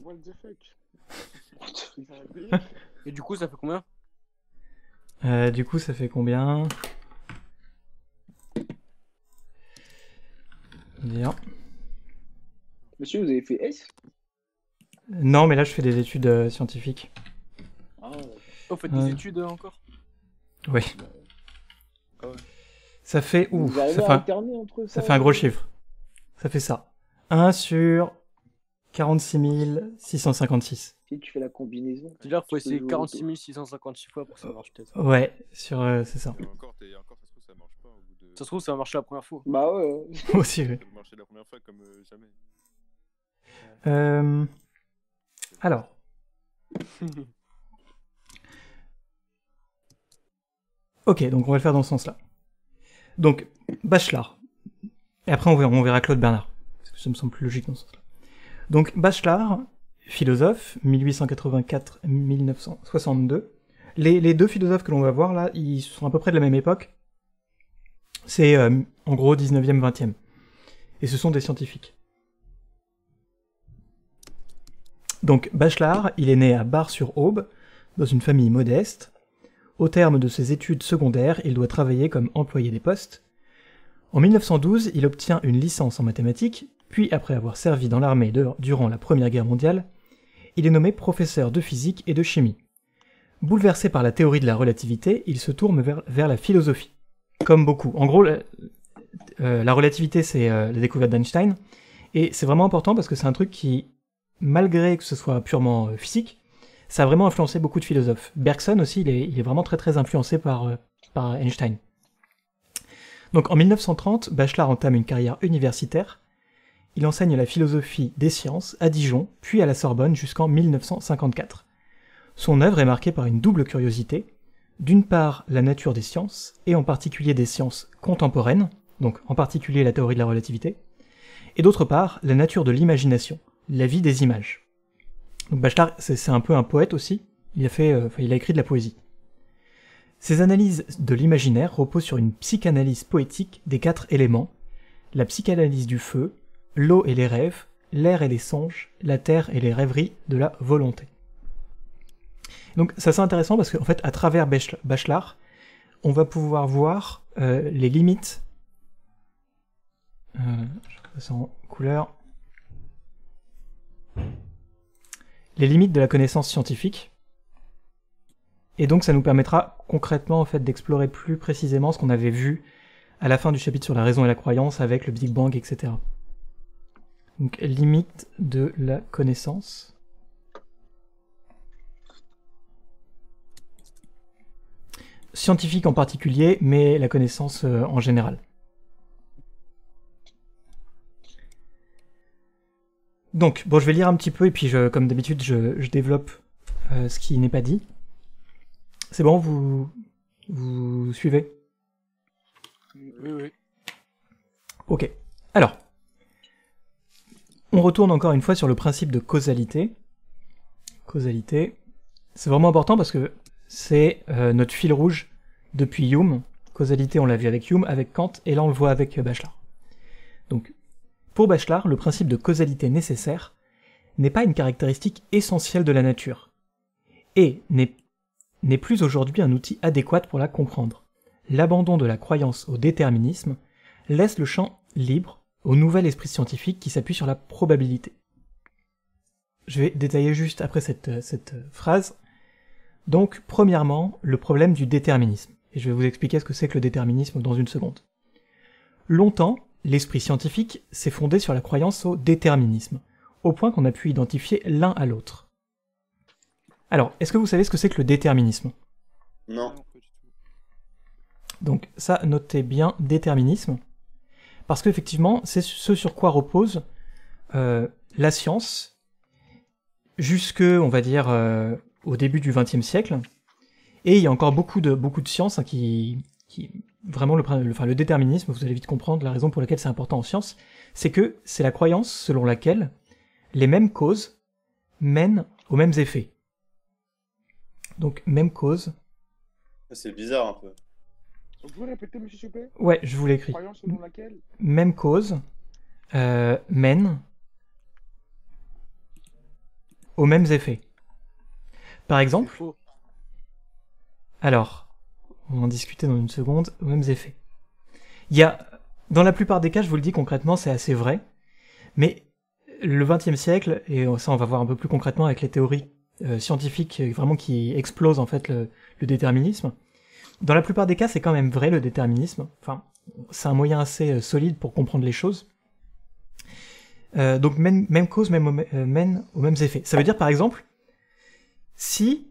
What the fuck Et du coup, ça fait combien euh, Du coup, ça fait combien Bien. Monsieur, vous avez fait S Non, mais là, je fais des études euh, scientifiques. Ah, oh, vous faites des études euh, encore Oui. Ah, ah ouais. Ça fait ouf. Ça, fait un... Entre ça, ça fait un gros chiffre. Ça fait ça. 1 sur 46 656. Si tu fais la combinaison. C'est-à-dire qu'il faut essayer 46 656 fois pour ça marche peut-être. Ouais, sur euh, c'est ça. Encore, encore, ça se trouve, ça marche pas. Au bout de... Ça se trouve, ça va marcher la première fois. Bah ouais. Aussi, oui. Ça va marcher la première fois comme euh, jamais. Euh, alors. ok, donc on va le faire dans ce sens-là. Donc, Bachelard. Et après, on verra, Claude Bernard. Parce que ça me semble plus logique dans ce sens-là. Donc, Bachelard, philosophe, 1884-1962. Les, deux philosophes que l'on va voir là, ils sont à peu près de la même époque. C'est euh, en gros 19e, 20e. Et ce sont des scientifiques. Donc Bachelard, il est né à Bar-sur-Aube, dans une famille modeste. Au terme de ses études secondaires, il doit travailler comme employé des postes. En 1912, il obtient une licence en mathématiques, puis après avoir servi dans l'armée durant la Première Guerre mondiale, il est nommé professeur de physique et de chimie. Bouleversé par la théorie de la relativité, il se tourne vers, la philosophie. Comme beaucoup. En gros, la, euh, relativité, c'est euh, la découverte d'Einstein, et c'est vraiment important parce que c'est un truc qui malgré que ce soit purement euh, physique, ça a vraiment influencé beaucoup de philosophes. Bergson aussi, il est, vraiment très très influencé par, euh, par Einstein. Donc en 1930, Bachelard entame une carrière universitaire. Il enseigne la philosophie des sciences à Dijon, puis à la Sorbonne jusqu'en 1954. Son œuvre est marquée par une double curiosité, d'une part la nature des sciences, et en particulier des sciences contemporaines, donc en particulier la théorie de la relativité, et d'autre part la nature de l'imagination, la vie des images. Donc c'est un peu un poète aussi, il a, fait, euh, il a écrit de la poésie. Ses analyses de l'imaginaire reposent sur une psychanalyse poétique des quatre éléments, la psychanalyse du feu, l'eau et les rêves, l'air et les songes, la terre et les rêveries de la volonté. Donc ça c'est intéressant parce qu'en fait à travers Bachelard, on va pouvoir voir euh, les limites. Euh, je en couleur les limites de la connaissance scientifique. Et donc ça nous permettra concrètement en fait d'explorer plus précisément ce qu'on avait vu à la fin du chapitre sur la raison et la croyance avec le Big Bang, etc. Donc limite de la connaissance. Scientifique en particulier, mais la connaissance euh, en général. Donc, bon, je vais lire un petit peu et puis, je, comme d'habitude, je, développe euh, ce qui n'est pas dit. C'est bon, vous, vous suivez Oui, oui. Ok. Alors, on retourne encore une fois sur le principe de causalité. Causalité, c'est vraiment important parce que c'est euh, notre fil rouge depuis Hume. Causalité, on l'a vu avec Hume, avec Kant, et là on le voit avec euh, Bachelard. Donc, pour Bachelard, le principe de causalité nécessaire n'est pas une caractéristique essentielle de la nature, et n'est plus aujourd'hui un outil adéquat pour la comprendre. L'abandon de la croyance au déterminisme laisse le champ libre au nouvel esprit scientifique qui s'appuie sur la probabilité. Je vais détailler juste après cette, phrase. Donc, premièrement, le problème du déterminisme. Et je vais vous expliquer ce que c'est que le déterminisme dans une seconde. Longtemps, L'esprit scientifique s'est fondé sur la croyance au déterminisme, au point qu'on a pu identifier l'un à l'autre. Alors, est-ce que vous savez ce que c'est que le déterminisme Non. Donc ça, notez bien déterminisme, parce qu'effectivement, c'est ce sur quoi repose euh, la science jusque, on va dire, euh, au début du XXe siècle. Et il y a encore beaucoup de, beaucoup de sciences hein, qui, qui, vraiment le, déterminisme, vous allez vite comprendre la raison pour laquelle c'est important en science, c'est que c'est la croyance selon laquelle les mêmes causes mènent aux mêmes effets. Donc, même cause. C'est bizarre un peu. Vous pouvez répéter, monsieur Choupet Ouais, je vous l'écris. Croyance Même cause euh, mène aux mêmes effets. Par exemple. Alors, on va en discuter dans une seconde, aux mêmes effets. Il y a, dans la plupart des cas, je vous le dis concrètement, c'est assez vrai, mais le XXe siècle, et ça on va voir un peu plus concrètement avec les théories euh, scientifiques euh, vraiment qui explosent en fait le, déterminisme, dans la plupart des cas c'est quand même vrai le déterminisme, enfin c'est un moyen assez euh, solide pour comprendre les choses. donc même, même cause même, mène aux mêmes effets. Ça veut dire par exemple, si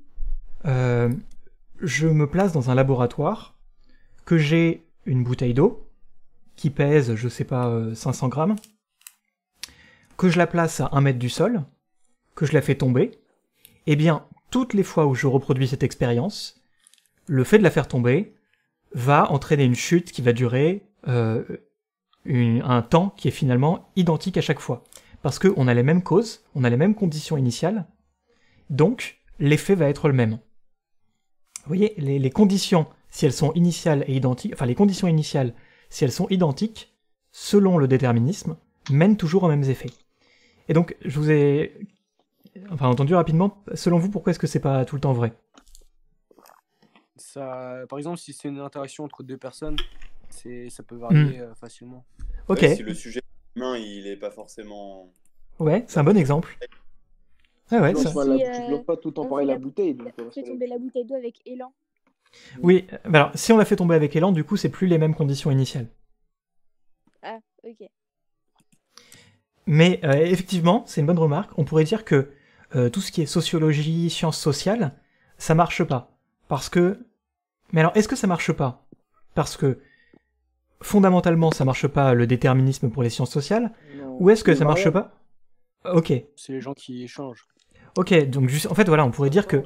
je me place dans un laboratoire, que j'ai une bouteille d'eau, qui pèse, je sais pas, 500 euh, grammes, que je la place à 1 mètre du sol, que je la fais tomber, eh bien, toutes les fois où je reproduis cette expérience, le fait de la faire tomber va entraîner une chute qui va durer euh, un temps qui est finalement identique à chaque fois. Parce qu'on a les mêmes causes, on a les mêmes conditions initiales, donc l'effet va être le même. Vous voyez, les, conditions, si elles sont initiales et identiques, enfin les conditions initiales, si elles sont identiques, selon le déterminisme, mènent toujours aux mêmes effets. Et donc, je vous ai enfin, entendu rapidement, selon vous, pourquoi est-ce que c'est pas tout le temps vrai ça, Par exemple, si c'est une interaction entre deux personnes, ça peut varier hmm. euh, facilement. Ok. si le sujet humain, il n'est pas forcément. Ouais, c'est un bon exemple tu ne pas tout euh, la, bouteille. Euh, tomber la bouteille d'eau avec élan. Oui, euh, alors si on la fait tomber avec élan, du coup, c'est plus les mêmes conditions initiales. Ah, ok. Mais effectivement, c'est une bonne remarque. On pourrait dire que tout ce qui est sociologie, sciences sociales, ça marche pas. Parce que. Mais alors, est-ce que ça marche pas Parce que fondamentalement, ça marche pas le déterminisme pour les sciences sociales Ou est-ce que ça bah marche pas Ok. C'est les gens qui échangent. Ok, donc juste, en fait, voilà, on pourrait dire que...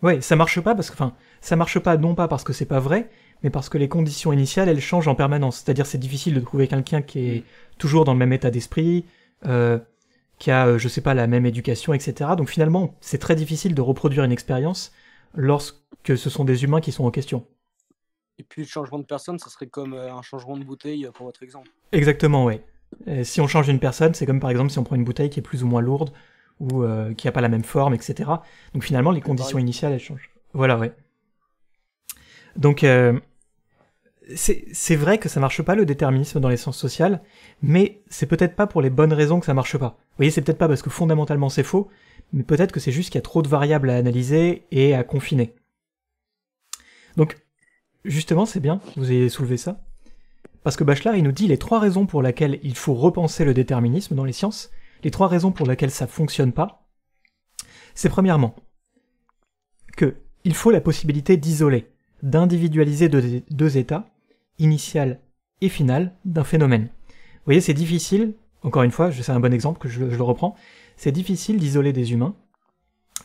Ouais, ça marche pas parce que, enfin, ça marche pas non pas parce que c'est pas vrai, mais parce que les conditions initiales, elles changent en permanence. C'est-à-dire, c'est difficile de trouver quelqu'un qui est toujours dans le même état d'esprit, euh, qui a, euh, je sais pas, la même éducation, etc. Donc finalement, c'est très difficile de reproduire une expérience lorsque ce sont des humains qui sont en question. Et puis le changement de personne, ça serait comme euh, un changement de bouteille pour votre exemple. Exactement, oui. Si on change une personne, c'est comme par exemple si on prend une bouteille qui est plus ou moins lourde, ou euh, qui n'a pas la même forme, etc. Donc finalement, les conditions initiales, elles changent. Voilà, ouais. Donc, euh, c'est vrai que ça marche pas le déterminisme dans les sciences sociales, mais c'est peut-être pas pour les bonnes raisons que ça marche pas. Vous voyez, c'est peut-être pas parce que fondamentalement c'est faux, mais peut-être que c'est juste qu'il y a trop de variables à analyser et à confiner. Donc, justement, c'est bien, vous ayez soulevé ça. Parce que Bachelard, il nous dit les trois raisons pour lesquelles il faut repenser le déterminisme dans les sciences, les trois raisons pour lesquelles ça fonctionne pas, c'est premièrement que il faut la possibilité d'isoler, d'individualiser deux, états, initial et final, d'un phénomène. Vous voyez, c'est difficile, encore une fois, c'est un bon exemple que je, je le reprends, c'est difficile d'isoler des humains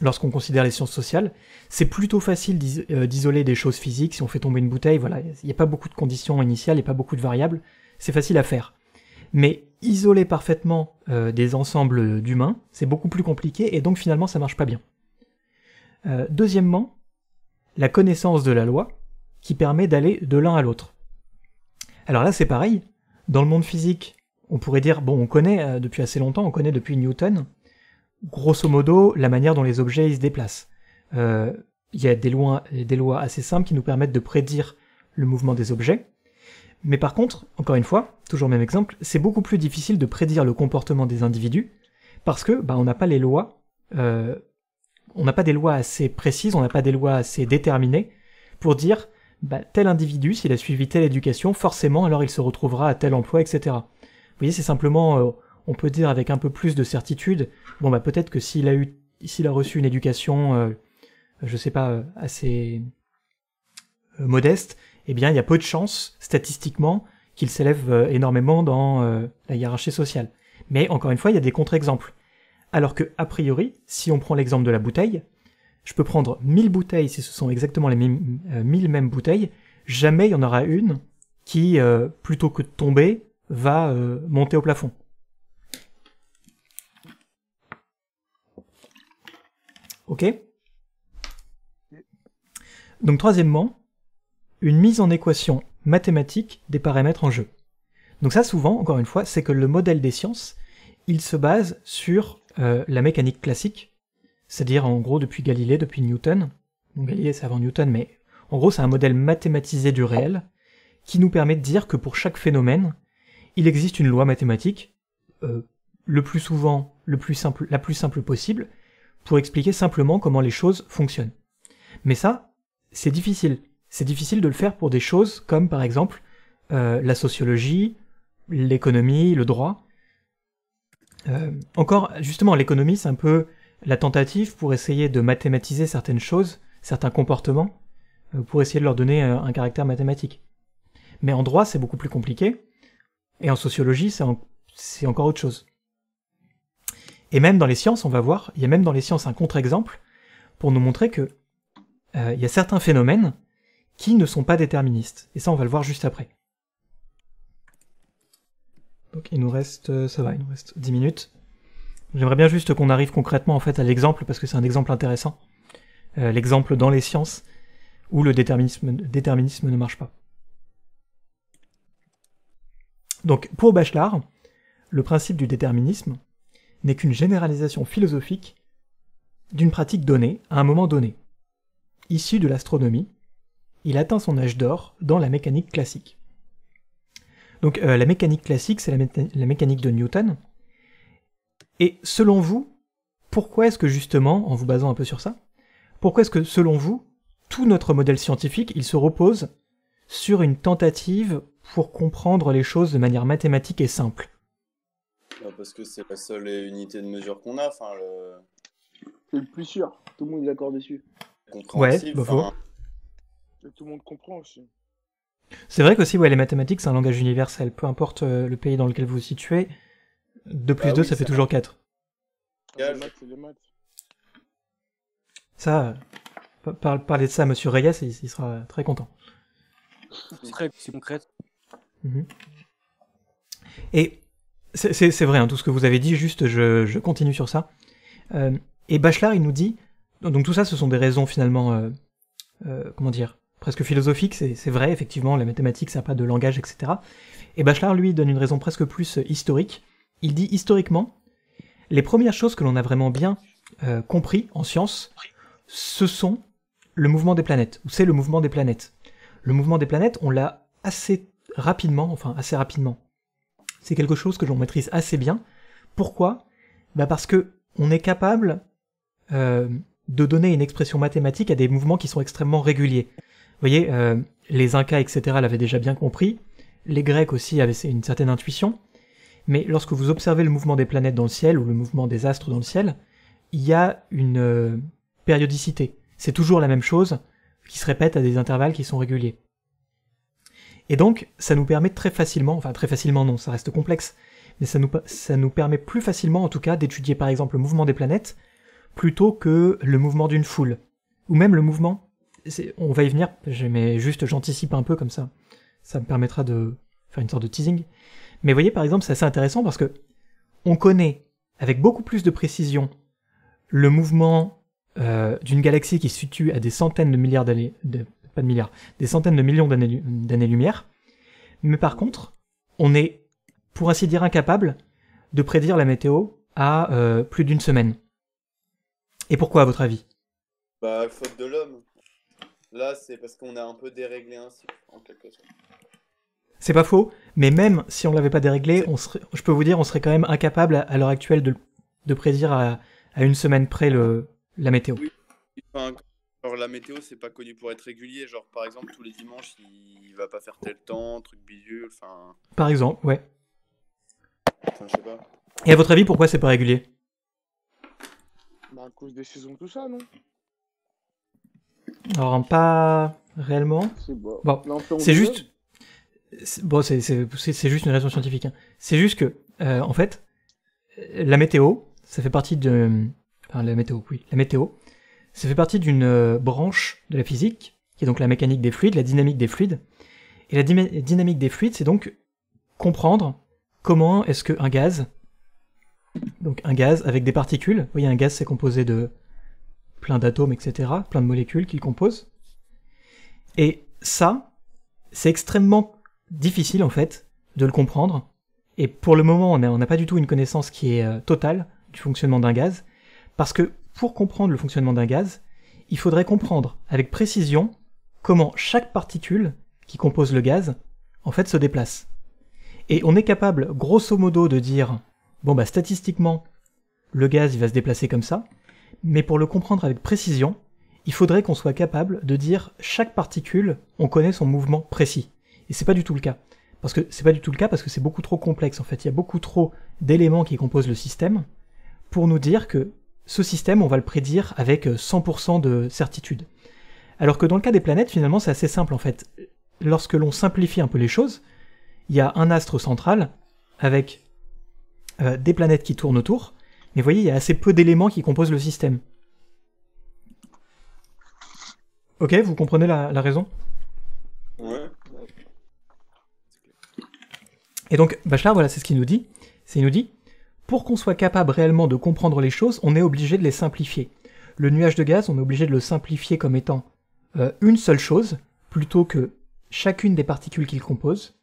lorsqu'on considère les sciences sociales. C'est plutôt facile euh, d'isoler des choses physiques, si on fait tomber une bouteille, voilà, il n'y a pas beaucoup de conditions initiales et pas beaucoup de variables, c'est facile à faire mais isoler parfaitement euh, des ensembles d'humains, c'est beaucoup plus compliqué et donc finalement ça marche pas bien. Euh, deuxièmement, la connaissance de la loi qui permet d'aller de l'un à l'autre. Alors là c'est pareil, dans le monde physique, on pourrait dire, bon on connaît euh, depuis assez longtemps, on connaît depuis Newton, grosso modo la manière dont les objets se déplacent. Il y a des lois, des lois assez simples qui nous permettent de prédire le mouvement des objets, mais par contre, encore une fois, toujours même exemple, c'est beaucoup plus difficile de prédire le comportement des individus parce que bah, on n'a pas les lois, euh, on n'a pas des lois assez précises, on n'a pas des lois assez déterminées pour dire bah, tel individu, s'il a suivi telle éducation, forcément alors il se retrouvera à tel emploi, etc. Vous voyez, c'est simplement, euh, on peut dire avec un peu plus de certitude, bon bah peut-être que s'il a eu, s'il a reçu une éducation, je euh, je sais pas, assez modeste, eh bien, il y a peu de chances, statistiquement, qu'il s'élève euh, énormément dans euh, la hiérarchie sociale. Mais encore une fois, il y a des contre-exemples. Alors que, a priori, si on prend l'exemple de la bouteille, je peux prendre 1000 bouteilles si ce sont exactement les 1000 euh, mêmes bouteilles, jamais il y en aura une qui, plutôt que de tomber, va monter au plafond. Ok Donc troisièmement, une mise en équation mathématique des paramètres en jeu. Donc ça souvent, encore une fois, c'est que le modèle des sciences, il se base sur euh, la mécanique classique, c'est-à-dire en gros depuis Galilée, depuis Newton. Donc Galilée c'est avant Newton, mais en gros c'est un modèle mathématisé du réel qui nous permet de dire que pour chaque phénomène, il existe une loi mathématique, euh, le plus souvent le plus simple, la plus simple possible, pour expliquer simplement comment les choses fonctionnent. Mais ça, c'est difficile, c'est difficile de le faire pour des choses comme par exemple euh, la sociologie, l'économie, le droit. Euh, encore, justement, l'économie, c'est un peu la tentative pour essayer de mathématiser certaines choses, certains comportements, euh, pour essayer de leur donner un caractère mathématique. Mais en droit, c'est beaucoup plus compliqué, et en sociologie, c'est, c'est encore autre chose. Et même dans les sciences, on va voir, il y a même dans les sciences un contre-exemple pour nous montrer que il y a certains phénomènes qui ne sont pas déterministes. Et ça, on va le voir juste après. Donc il nous reste, euh, ça va, il nous reste 10 minutes. J'aimerais bien juste qu'on arrive concrètement en fait à l'exemple, parce que c'est un exemple intéressant. Euh, l'exemple dans les sciences où le déterminisme, déterminisme ne marche pas. Donc pour Bachelard, le principe du déterminisme n'est qu'une généralisation philosophique d'une pratique donnée à un moment donné, issue de l'astronomie, il atteint son âge d'or dans la mécanique classique. Donc euh, la mécanique classique, c'est la, mécanique de Newton. Et selon vous, pourquoi est-ce que justement, en vous basant un peu sur ça, pourquoi est-ce que selon vous, tout notre modèle scientifique, il se repose sur une tentative pour comprendre les choses de manière mathématique et simple bah, Parce que c'est la seule unité de mesure qu'on a. C'est le plus sûr, tout le monde est d'accord dessus. Ouais, bah, faut tout le monde comprend aussi. C'est vrai qu'aussi, les mathématiques, c'est un langage universel. Peu importe euh, le pays dans lequel vous vous situez, 2 plus 2, ah ça, fait toujours 4. Ah, ça, euh, parle parler de ça à Monsieur Reyes, il, sera très content. C'est mhm. Et c'est vrai, hein, tout ce que vous avez dit, juste je, continue sur ça. Euh, et Bachelard, il nous dit, donc tout ça, ce sont des raisons finalement, comment dire, presque philosophique, c'est vrai, effectivement, la mathématique, ça n'a pas de langage, etc. Et Bachelard, lui, donne une raison presque plus euh, historique. Il dit historiquement, les premières choses que l'on a vraiment bien euh, compris en science, ce sont le mouvement des planètes, ou c'est le mouvement des planètes. Le mouvement des planètes, on l'a assez rapidement, enfin assez rapidement. C'est quelque chose que l'on maîtrise assez bien. Pourquoi bah Parce que on est capable euh, de donner une expression mathématique à des mouvements qui sont extrêmement réguliers. Vous voyez, euh, les Incas, etc., l'avaient déjà bien compris, les Grecs aussi avaient une certaine intuition, mais lorsque vous observez le mouvement des planètes dans le ciel ou le mouvement des astres dans le ciel, il y a une euh, périodicité. C'est toujours la même chose qui se répète à des intervalles qui sont réguliers. Et donc, ça nous permet très facilement, enfin très facilement non, ça reste complexe, mais ça nous, ça nous permet plus facilement en tout cas d'étudier par exemple le mouvement des planètes plutôt que le mouvement d'une foule, ou même le mouvement on va y venir, mais juste j'anticipe un peu comme ça. Ça me permettra de faire une sorte de teasing. Mais vous voyez, par exemple, c'est assez intéressant parce que on connaît avec beaucoup plus de précision le mouvement euh, d'une galaxie qui se situe à des centaines de milliards d'années, pas de milliards, des centaines de millions d'années-lumière. Mais par contre, on est, pour ainsi dire, incapable de prédire la météo à euh, plus d'une semaine. Et pourquoi, à votre avis Bah, faute de l'homme. Là, c'est parce qu'on a un peu déréglé un cycle, en quelque sorte. C'est pas faux, mais même si on l'avait pas déréglé, je peux vous dire, on serait quand même incapable à, l'heure actuelle de, prédire à, une semaine près le, la météo. Oui. la météo, c'est pas connu pour être régulier. Genre, par exemple, tous les dimanches, il, va pas faire tel temps, truc bidule, enfin. Par exemple, ouais. je sais pas. Et à votre avis, pourquoi c'est pas régulier Bah, à cause des saisons, tout ça, non alors, pas réellement. C'est bon. juste. c'est juste une raison scientifique. Hein. C'est juste que, euh, en fait, euh, la météo, ça fait partie de. la météo, oui. La météo, ça fait partie d'une euh, branche de la physique, qui est donc la mécanique des fluides, la dynamique des fluides. Et la dynamique des fluides, c'est donc comprendre comment est-ce qu'un gaz, donc un gaz avec des particules, vous voyez, un gaz c'est composé de plein d'atomes, etc., plein de molécules qu'il compose. Et ça, c'est extrêmement difficile en fait de le comprendre. Et pour le moment, on n'a pas du tout une connaissance qui est euh, totale du fonctionnement d'un gaz, parce que pour comprendre le fonctionnement d'un gaz, il faudrait comprendre avec précision comment chaque particule qui compose le gaz, en fait, se déplace. Et on est capable, grosso modo, de dire, bon bah statistiquement, le gaz il va se déplacer comme ça, mais pour le comprendre avec précision, il faudrait qu'on soit capable de dire chaque particule, on connaît son mouvement précis. Et c'est pas du tout le cas. Parce que c'est pas du tout le cas parce que c'est beaucoup trop complexe en fait. Il y a beaucoup trop d'éléments qui composent le système pour nous dire que ce système, on va le prédire avec 100% de certitude. Alors que dans le cas des planètes, finalement, c'est assez simple en fait. Lorsque l'on simplifie un peu les choses, il y a un astre central avec euh, des planètes qui tournent autour, mais vous voyez, il y a assez peu d'éléments qui composent le système. Ok, vous comprenez la, raison Ouais. Et donc, Bachelard, voilà, c'est ce qu'il nous dit. C'est il nous dit, pour qu'on soit capable réellement de comprendre les choses, on est obligé de les simplifier. Le nuage de gaz, on est obligé de le simplifier comme étant euh, une seule chose, plutôt que chacune des particules qu'il compose,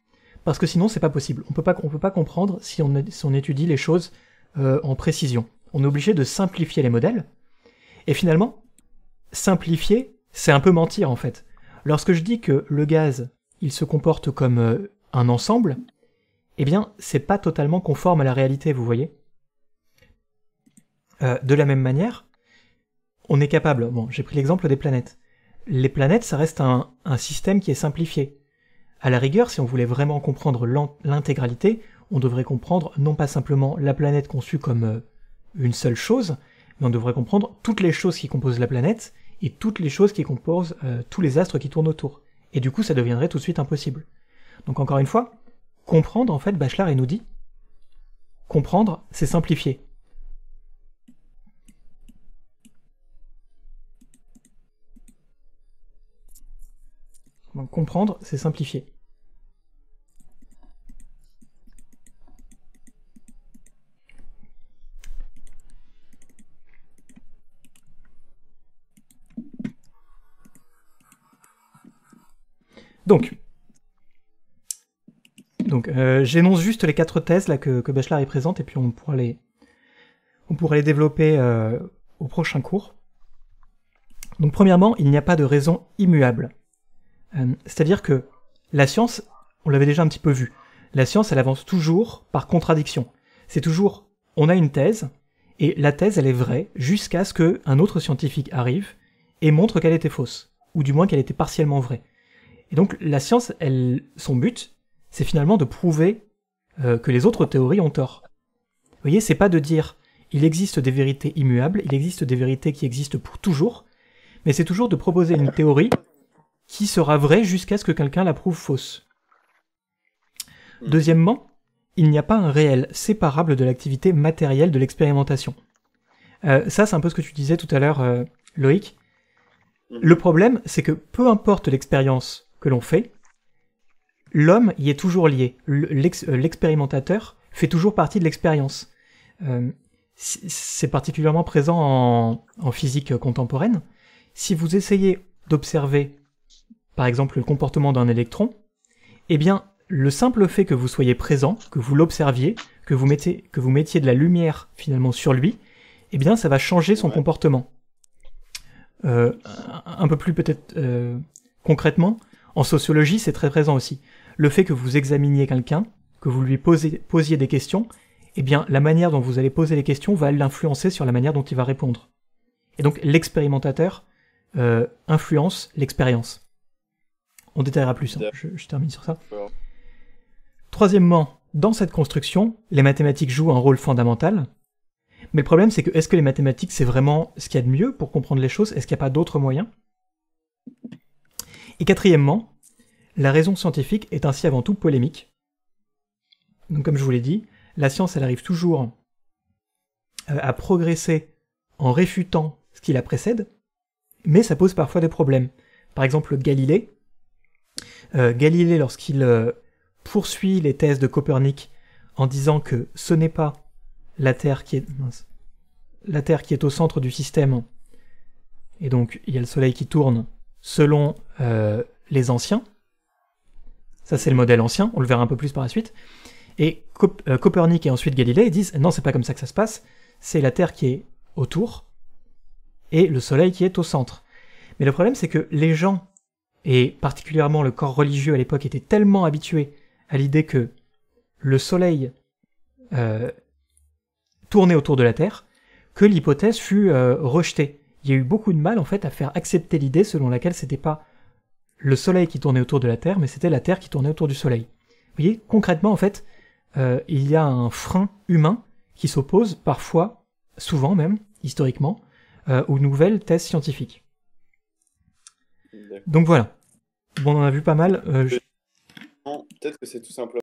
parce que sinon c'est pas possible. On peut pas, peut pas comprendre si on étudie les choses euh, en précision. On est obligé de simplifier les modèles. Et finalement, simplifier, c'est un peu mentir en fait. Lorsque je dis que le gaz, il se comporte comme euh, un ensemble, eh bien, c'est pas totalement conforme à la réalité, vous voyez. Euh, de la même manière, on est capable, bon, j'ai pris l'exemple des planètes. Les planètes, ça reste un, un système qui est simplifié. À la rigueur, si on voulait vraiment comprendre l'intégralité, on devrait comprendre non pas simplement la planète conçue comme euh, une seule chose, mais on devrait comprendre toutes les choses qui composent la planète et toutes les choses qui composent euh, tous les astres qui tournent autour. Et du coup, ça deviendrait tout de suite impossible. Donc encore une fois, comprendre, en fait, Bachelard, nous dit, comprendre, c'est simplifier. comprendre, c'est simplifier. Donc, euh, j'énonce juste les quatre thèses que, Bachelard y présente, et puis on pourra les, on les développer euh, au prochain cours. Donc premièrement, il n'y a pas de raison immuable. Euh, c'est-à-dire que la science, on l'avait déjà un petit peu vu, la science, elle avance toujours par contradiction. C'est toujours, on a une thèse, et la thèse, elle est vraie jusqu'à ce qu'un autre scientifique arrive et montre qu'elle était fausse, ou du moins qu'elle était partiellement vraie. Et donc la science, elle, son but, c'est finalement de prouver euh, que les autres théories ont tort. Vous voyez, c'est pas de dire il existe des vérités immuables, il existe des vérités qui existent pour toujours, mais c'est toujours de proposer une théorie qui sera vraie jusqu'à ce que quelqu'un la prouve fausse. Hmm. Deuxièmement, il n'y a pas un réel séparable de l'activité matérielle de l'expérimentation. Euh, ça, c'est un peu ce que tu disais tout à l'heure, euh, Loïc. Hmm. Le problème, c'est que peu importe l'expérience que l'on fait, l'homme y est toujours lié. Euh, l'expérimentateur fait toujours partie de l'expérience. Euh, c'est particulièrement présent en, physique contemporaine. Si vous essayez d'observer, par exemple, le comportement d'un électron, eh bien, le simple fait que vous soyez présent, que vous l'observiez, que, vous que vous mettiez de la lumière finalement sur lui, eh bien, ça va changer son comportement. Euh, un peu plus peut-être concrètement, en sociologie, c'est très présent aussi. Le fait que vous examiniez quelqu'un, que vous lui posiez des questions, eh bien, la manière dont vous allez poser les questions va l'influencer sur la manière dont il va répondre. Et donc, l'expérimentateur euh, influence l'expérience. On détaillera plus, hein. je, je, termine sur ça. Troisièmement, dans cette construction, les mathématiques jouent un rôle fondamental. Mais le problème, c'est que est-ce que les mathématiques, c'est vraiment ce qu'il y a de mieux pour comprendre les choses Est-ce qu'il n'y a pas d'autres moyens et quatrièmement, la raison scientifique est ainsi avant tout polémique. Donc comme je vous l'ai dit, la science, elle arrive toujours euh, à progresser en réfutant ce qui la précède, mais ça pose parfois des problèmes. Par exemple, Galilée. Euh, Galilée, lorsqu'il euh, poursuit les thèses de Copernic en disant que ce n'est pas la Terre qui est la Terre qui est au centre du système, et donc il y a le Soleil qui tourne selon euh, les anciens. Ça, c'est le modèle ancien, on le verra un peu plus par la suite. Et euh, Copernic et ensuite Galilée disent non, c'est pas comme ça que ça se passe, c'est la Terre qui est autour et le Soleil qui est au centre. Mais le problème, c'est que les gens, et particulièrement le corps religieux à l'époque, étaient tellement habitués à l'idée que le Soleil euh, tournait autour de la Terre que l'hypothèse fut rejetée il y a eu beaucoup de mal en fait à faire accepter l'idée selon laquelle c'était pas le Soleil qui tournait autour de la Terre, mais c'était la Terre qui tournait autour du Soleil. Vous voyez, concrètement en fait, euh, il y a un frein humain qui s'oppose parfois, souvent même, historiquement, euh, aux nouvelles thèses scientifiques. Donc voilà. Bon, on en a vu pas mal. Euh, Peut-être que c'est tout simplement